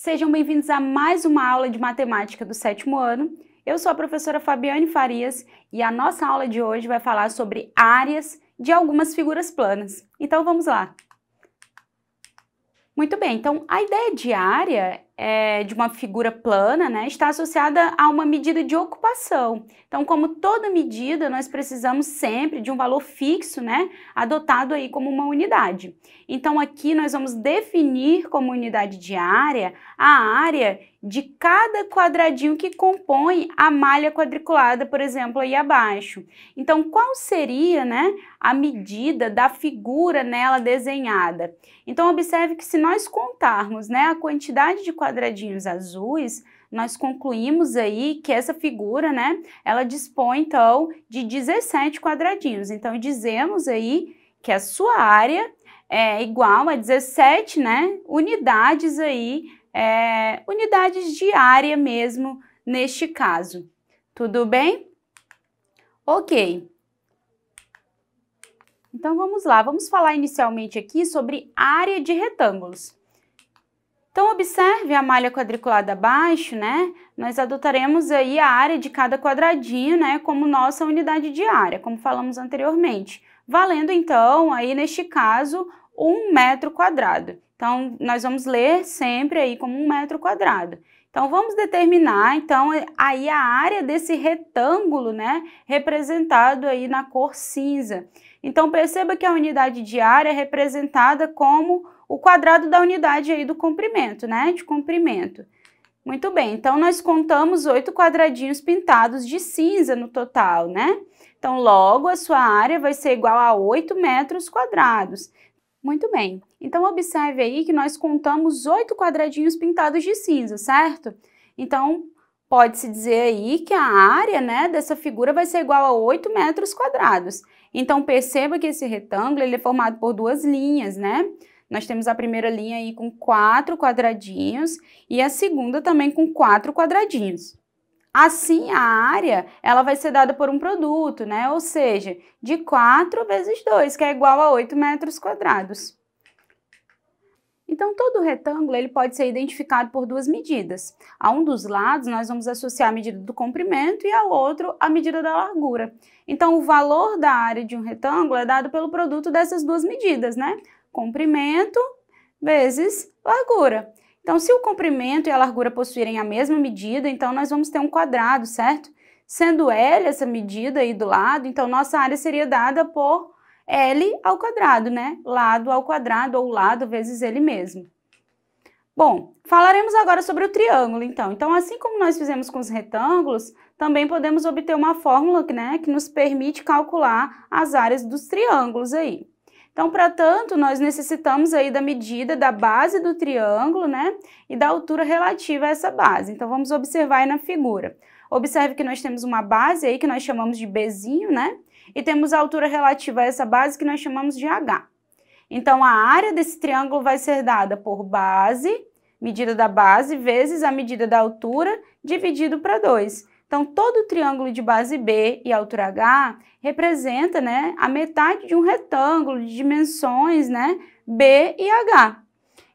Sejam bem-vindos a mais uma aula de matemática do sétimo ano. Eu sou a professora Fabiane Farias e a nossa aula de hoje vai falar sobre áreas de algumas figuras planas. Então vamos lá! Muito bem, então a ideia de área é, de uma figura plana né, está associada a uma medida de ocupação. Então, como toda medida, nós precisamos sempre de um valor fixo, né, adotado aí como uma unidade. Então, aqui nós vamos definir como unidade de área a área de cada quadradinho que compõe a malha quadriculada, por exemplo, aí abaixo. Então, qual seria né, a medida da figura nela desenhada? Então, observe que se nós contarmos né, a quantidade de quadradinhos quadradinhos azuis, nós concluímos aí que essa figura, né, ela dispõe então de 17 quadradinhos. Então dizemos aí que a sua área é igual a 17, né, unidades aí, é, unidades de área mesmo neste caso. Tudo bem? Ok. Então vamos lá, vamos falar inicialmente aqui sobre área de retângulos. Então, observe a malha quadriculada abaixo, né? Nós adotaremos aí a área de cada quadradinho, né? Como nossa unidade de área, como falamos anteriormente. Valendo, então, aí neste caso, um metro quadrado. Então, nós vamos ler sempre aí como um metro quadrado. Então, vamos determinar, então, aí a área desse retângulo, né? Representado aí na cor cinza. Então perceba que a unidade de área é representada como o quadrado da unidade aí do comprimento, né? De comprimento. Muito bem, então nós contamos oito quadradinhos pintados de cinza no total, né? Então logo a sua área vai ser igual a 8 metros quadrados. Muito bem, então observe aí que nós contamos oito quadradinhos pintados de cinza, certo? Então, pode-se dizer aí que a área né, dessa figura vai ser igual a 8 metros quadrados. Então, perceba que esse retângulo ele é formado por duas linhas, né? Nós temos a primeira linha aí com quatro quadradinhos e a segunda também com quatro quadradinhos. Assim, a área ela vai ser dada por um produto, né? Ou seja, de 4 vezes 2, que é igual a 8 metros quadrados. Então, todo retângulo ele pode ser identificado por duas medidas. A um dos lados, nós vamos associar a medida do comprimento e ao outro, a medida da largura. Então, o valor da área de um retângulo é dado pelo produto dessas duas medidas, né? Comprimento vezes largura. Então, se o comprimento e a largura possuírem a mesma medida, então nós vamos ter um quadrado, certo? Sendo L essa medida aí do lado, então nossa área seria dada por L ao quadrado, né? Lado ao quadrado ou lado vezes ele mesmo. Bom, falaremos agora sobre o triângulo, então. Então, assim como nós fizemos com os retângulos, também podemos obter uma fórmula né, que nos permite calcular as áreas dos triângulos aí. Então, para tanto, nós necessitamos aí da medida da base do triângulo, né, e da altura relativa a essa base. Então, vamos observar aí na figura. Observe que nós temos uma base aí que nós chamamos de Bzinho, né, e temos a altura relativa a essa base que nós chamamos de H. Então, a área desse triângulo vai ser dada por base, medida da base, vezes a medida da altura, dividido para 2. Então, todo triângulo de base B e altura H representa né, a metade de um retângulo de dimensões né, B e H.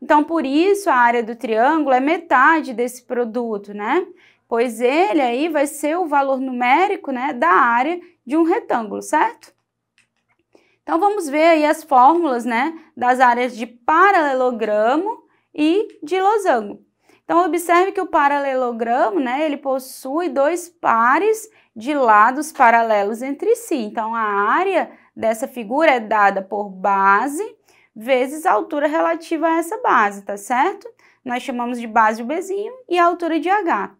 Então, por isso, a área do triângulo é metade desse produto, né? pois ele aí vai ser o valor numérico né, da área de um retângulo, certo? Então vamos ver aí as fórmulas né, das áreas de paralelogramo e de losango. Então observe que o paralelogramo, né, ele possui dois pares de lados paralelos entre si. Então a área dessa figura é dada por base vezes a altura relativa a essa base, tá certo? Nós chamamos de base o bezinho e a altura de h.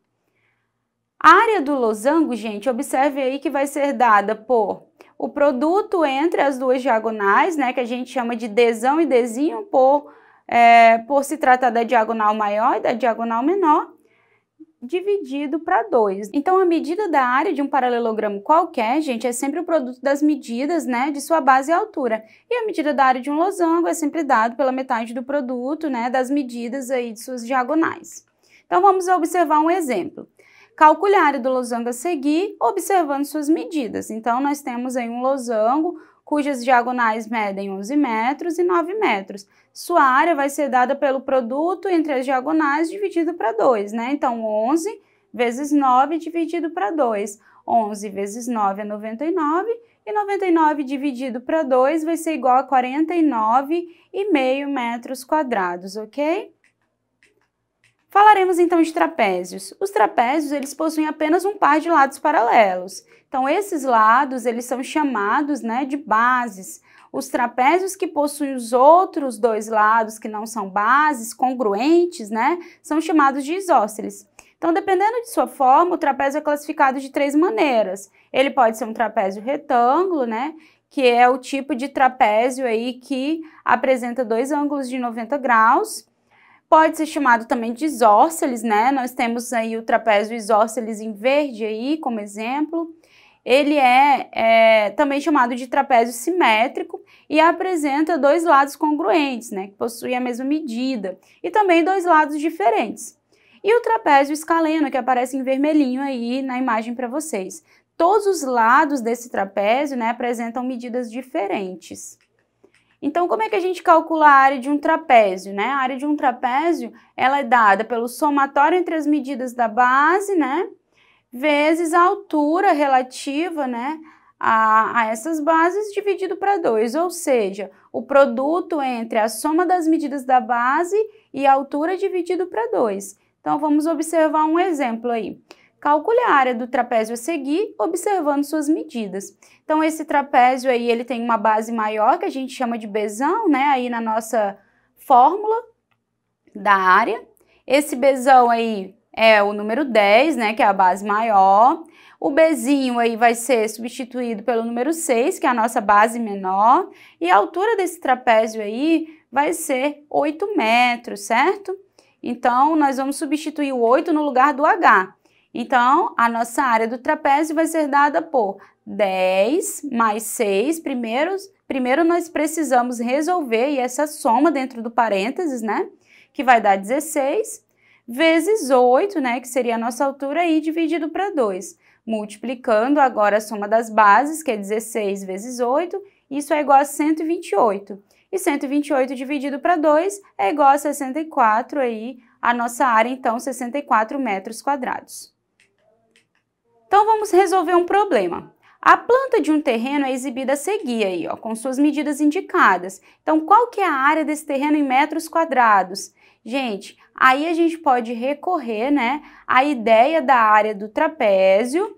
A área do losango, gente, observe aí que vai ser dada por o produto entre as duas diagonais, né, que a gente chama de desão e desinho por, é, por se tratar da diagonal maior e da diagonal menor, dividido para 2. Então, a medida da área de um paralelogramo qualquer, gente, é sempre o produto das medidas, né, de sua base e altura. E a medida da área de um losango é sempre dado pela metade do produto, né, das medidas aí de suas diagonais. Então, vamos observar um exemplo. Calcular do losango a seguir, observando suas medidas. Então, nós temos aí um losango cujas diagonais medem 11 metros e 9 metros. Sua área vai ser dada pelo produto entre as diagonais dividido para 2, né? Então, 11 vezes 9 dividido para 2. 11 vezes 9 é 99 e 99 dividido para 2 vai ser igual a 49,5 metros quadrados, ok? Falaremos então de trapézios. Os trapézios, eles possuem apenas um par de lados paralelos. Então, esses lados, eles são chamados né, de bases. Os trapézios que possuem os outros dois lados, que não são bases, congruentes, né, são chamados de isósceles. Então, dependendo de sua forma, o trapézio é classificado de três maneiras. Ele pode ser um trapézio retângulo, né, que é o tipo de trapézio aí que apresenta dois ângulos de 90 graus, Pode ser chamado também de isósceles, né? Nós temos aí o trapézio isósceles em verde aí, como exemplo. Ele é, é também chamado de trapézio simétrico e apresenta dois lados congruentes, né? Que possuem a mesma medida e também dois lados diferentes. E o trapézio escaleno, que aparece em vermelhinho aí na imagem para vocês. Todos os lados desse trapézio né, apresentam medidas diferentes. Então, como é que a gente calcula a área de um trapézio? Né? A área de um trapézio ela é dada pelo somatório entre as medidas da base, né? vezes a altura relativa né? a, a essas bases dividido para 2, ou seja, o produto entre a soma das medidas da base e a altura dividido para 2. Então, vamos observar um exemplo aí. Calcule a área do trapézio a seguir, observando suas medidas. Então, esse trapézio aí, ele tem uma base maior, que a gente chama de besão, né? Aí na nossa fórmula da área. Esse besão aí é o número 10, né? Que é a base maior. O bezinho aí vai ser substituído pelo número 6, que é a nossa base menor. E a altura desse trapézio aí vai ser 8 metros, certo? Então, nós vamos substituir o 8 no lugar do H. Então, a nossa área do trapézio vai ser dada por 10 mais 6. Primeiro, primeiro nós precisamos resolver essa soma dentro do parênteses, né? Que vai dar 16 vezes 8, né? Que seria a nossa altura aí dividido para 2. Multiplicando agora a soma das bases, que é 16 vezes 8, isso é igual a 128. E 128 dividido para 2 é igual a 64 aí, a nossa área então 64 metros quadrados. Então vamos resolver um problema. A planta de um terreno é exibida a seguir aí, ó, com suas medidas indicadas. Então qual que é a área desse terreno em metros quadrados? Gente, aí a gente pode recorrer, né, à ideia da área do trapézio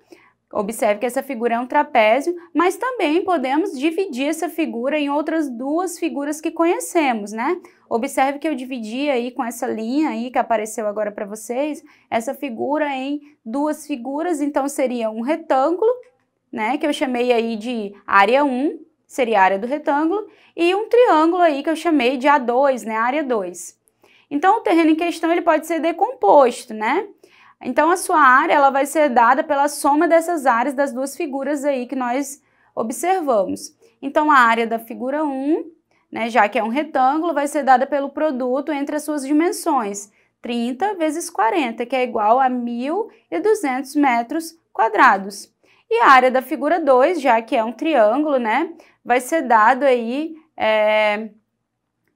Observe que essa figura é um trapézio, mas também podemos dividir essa figura em outras duas figuras que conhecemos, né? Observe que eu dividi aí com essa linha aí que apareceu agora para vocês, essa figura em duas figuras, então seria um retângulo, né, que eu chamei aí de área 1, seria a área do retângulo, e um triângulo aí que eu chamei de A2, né, área 2. Então o terreno em questão ele pode ser decomposto, né? Então a sua área ela vai ser dada pela soma dessas áreas das duas figuras aí que nós observamos. Então a área da figura 1, né, já que é um retângulo, vai ser dada pelo produto entre as suas dimensões, 30 vezes 40, que é igual a 1.200 metros quadrados. E a área da figura 2, já que é um triângulo, né, vai ser dado aí é,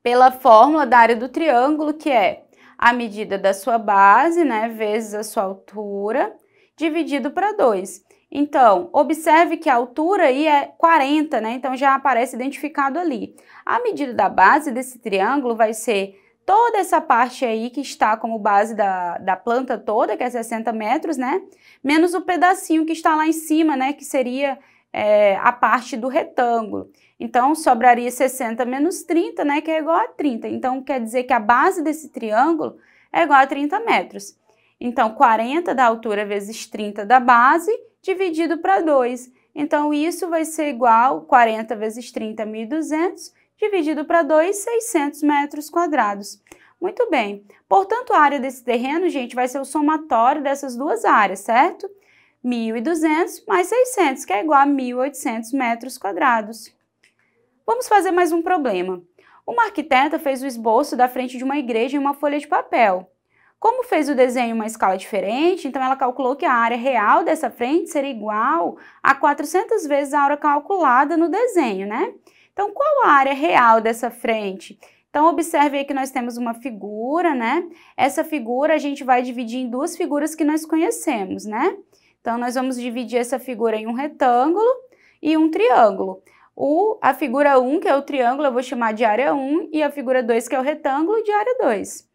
pela fórmula da área do triângulo, que é a medida da sua base, né, vezes a sua altura, dividido para 2. Então, observe que a altura aí é 40, né? Então, já aparece identificado ali. A medida da base desse triângulo vai ser toda essa parte aí que está como base da, da planta toda, que é 60 metros, né? Menos o pedacinho que está lá em cima, né? Que seria é, a parte do retângulo. Então, sobraria 60 menos 30, né, que é igual a 30. Então, quer dizer que a base desse triângulo é igual a 30 metros. Então, 40 da altura vezes 30 da base, dividido para 2. Então, isso vai ser igual, 40 vezes 30, 1.200, dividido para 2, 600 metros quadrados. Muito bem. Portanto, a área desse terreno, gente, vai ser o somatório dessas duas áreas, certo? 1.200 mais 600, que é igual a 1.800 metros quadrados. Vamos fazer mais um problema. Uma arquiteta fez o esboço da frente de uma igreja em uma folha de papel. Como fez o desenho em uma escala diferente, então ela calculou que a área real dessa frente seria igual a 400 vezes a área calculada no desenho, né? Então, qual a área real dessa frente? Então, observe aí que nós temos uma figura, né? Essa figura a gente vai dividir em duas figuras que nós conhecemos, né? Então, nós vamos dividir essa figura em um retângulo e um triângulo o, a figura 1, que é o triângulo, eu vou chamar de área 1, e a figura 2, que é o retângulo, de área 2.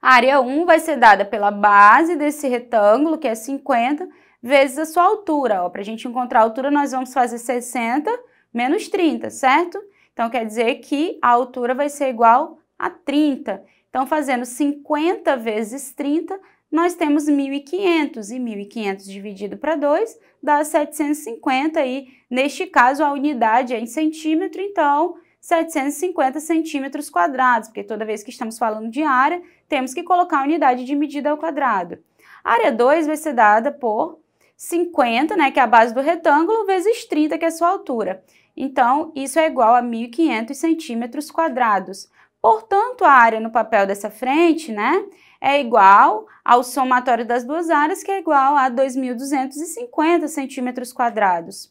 A área 1 vai ser dada pela base desse retângulo, que é 50, vezes a sua altura. Para a gente encontrar a altura, nós vamos fazer 60 menos 30, certo? Então, quer dizer que a altura vai ser igual a 30. Então, fazendo 50 vezes 30, nós temos 1.500 e 1.500 dividido para 2 dá 750 e neste caso a unidade é em centímetro, então 750 centímetros quadrados, porque toda vez que estamos falando de área, temos que colocar a unidade de medida ao quadrado. A área 2 vai ser dada por 50, né, que é a base do retângulo, vezes 30, que é a sua altura. Então, isso é igual a 1.500 centímetros quadrados. Portanto, a área no papel dessa frente, né, é igual ao somatório das duas áreas, que é igual a 2.250 centímetros quadrados.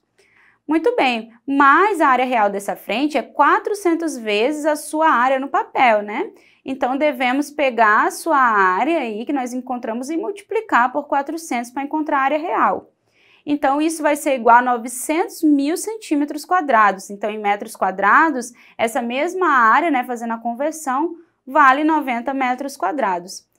Muito bem, mas a área real dessa frente é 400 vezes a sua área no papel, né? Então, devemos pegar a sua área aí que nós encontramos e multiplicar por 400 para encontrar a área real. Então, isso vai ser igual a 900 mil centímetros quadrados. Então, em metros quadrados, essa mesma área, né, fazendo a conversão, vale 90 metros quadrados.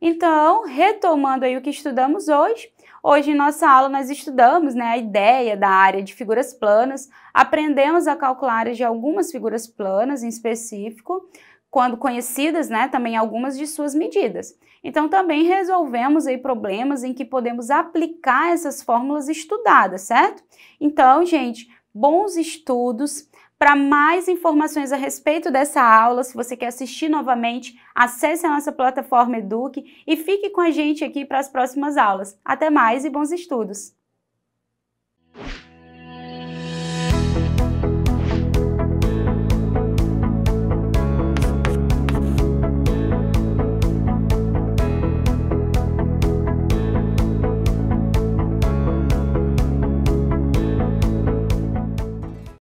Então, retomando aí o que estudamos hoje, hoje em nossa aula nós estudamos né, a ideia da área de figuras planas, aprendemos a calcular áreas de algumas figuras planas em específico, quando conhecidas, né, também algumas de suas medidas. Então, também resolvemos aí problemas em que podemos aplicar essas fórmulas estudadas, certo? Então, gente, bons estudos, para mais informações a respeito dessa aula, se você quer assistir novamente, acesse a nossa plataforma Eduque e fique com a gente aqui para as próximas aulas. Até mais e bons estudos!